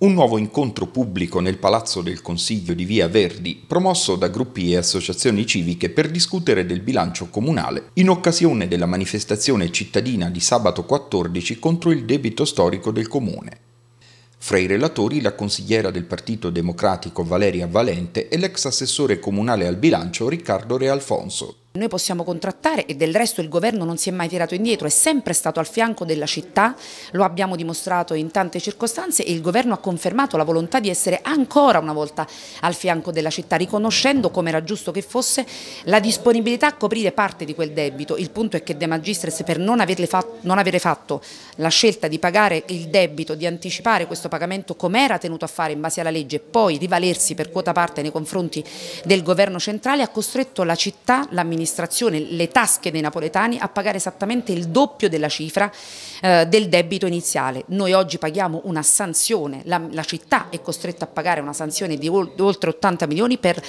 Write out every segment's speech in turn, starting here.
Un nuovo incontro pubblico nel Palazzo del Consiglio di Via Verdi, promosso da gruppi e associazioni civiche per discutere del bilancio comunale in occasione della manifestazione cittadina di sabato 14 contro il debito storico del comune. Fra i relatori la consigliera del Partito Democratico Valeria Valente e l'ex assessore comunale al bilancio Riccardo Re Alfonso. Noi possiamo contrattare e del resto il governo non si è mai tirato indietro, è sempre stato al fianco della città, lo abbiamo dimostrato in tante circostanze e il governo ha confermato la volontà di essere ancora una volta al fianco della città, riconoscendo come era giusto che fosse la disponibilità a coprire parte di quel debito. Il punto è che De Magistris per non, fatto, non avere fatto la scelta di pagare il debito, di anticipare questo pagamento come era tenuto a fare in base alla legge e poi rivalersi per quota parte nei confronti del governo centrale ha costretto la città, l'amministrazione amministrazione, le tasche dei napoletani a pagare esattamente il doppio della cifra eh, del debito iniziale. Noi oggi paghiamo una sanzione, la, la, città è costretta a pagare una sanzione di oltre 80 milioni per,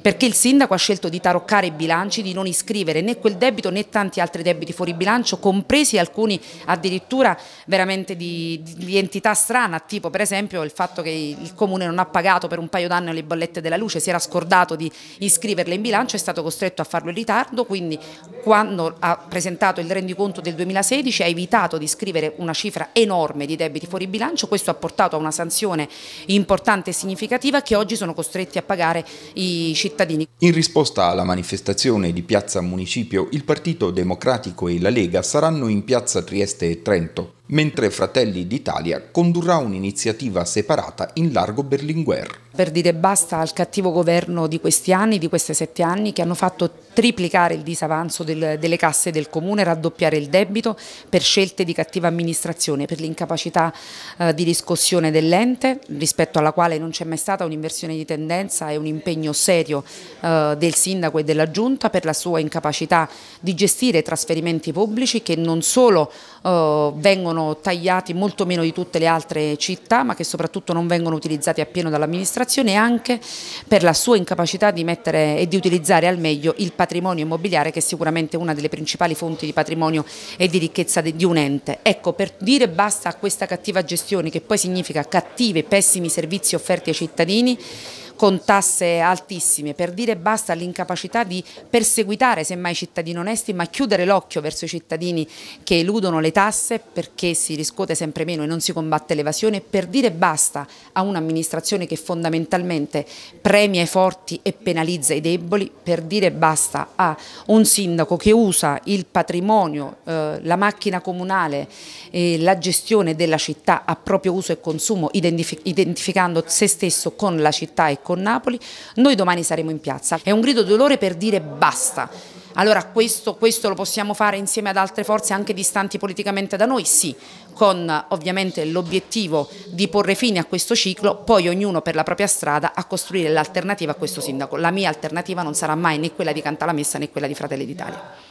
perché il sindaco ha scelto di taroccare i bilanci, di non iscrivere né quel debito né tanti altri debiti fuori bilancio, compresi alcuni addirittura veramente di, di entità strana, tipo per esempio il fatto che il comune non ha pagato per un paio d'anni le bollette della luce, si era scordato di iscriverle in bilancio, è stato costretto a farlo in ritardo ritardo, quindi quando ha presentato il rendiconto del 2016 ha evitato di scrivere una cifra enorme di debiti fuori bilancio, questo ha portato a una sanzione importante e significativa che oggi sono costretti a pagare i cittadini. In risposta alla manifestazione di Piazza Municipio, il Partito Democratico e la Lega saranno in Piazza Trieste e Trento mentre Fratelli d'Italia condurrà un'iniziativa separata in largo Berlinguer. Per dire basta al cattivo governo di questi anni, di questi sette anni, che hanno fatto triplicare il disavanzo del, delle casse del comune, raddoppiare il debito per scelte di cattiva amministrazione, per l'incapacità eh, di riscossione dell'ente, rispetto alla quale non c'è mai stata un'inversione di tendenza e un impegno serio eh, del sindaco e della giunta per la sua incapacità di gestire trasferimenti pubblici che non solo eh, vengono vengono tagliati molto meno di tutte le altre città ma che soprattutto non vengono utilizzati appieno dall'amministrazione anche per la sua incapacità di mettere e di utilizzare al meglio il patrimonio immobiliare che è sicuramente una delle principali fonti di patrimonio e di ricchezza di un ente. Ecco, per dire basta a questa cattiva gestione che poi significa cattivi e pessimi servizi offerti ai cittadini, con tasse altissime per dire basta all'incapacità di perseguitare semmai i cittadini onesti ma chiudere l'occhio verso i cittadini che eludono le tasse perché si riscuote sempre meno e non si combatte l'evasione per dire basta a un'amministrazione che fondamentalmente premia i forti e penalizza i deboli per dire basta a un sindaco che usa il patrimonio, eh, la macchina comunale e eh, la gestione della città a proprio uso e consumo identific identificando se stesso con la città e con con Napoli, noi domani saremo in piazza. È un grido dolore per dire basta. Allora questo, questo, lo possiamo fare insieme ad altre forze anche distanti politicamente da noi? Sì, con ovviamente l'obiettivo di porre fine a questo ciclo, poi ognuno per la propria strada a costruire l'alternativa a questo sindaco. La mia alternativa non sarà mai né quella di Cantalamessa né quella di Fratelli d'Italia.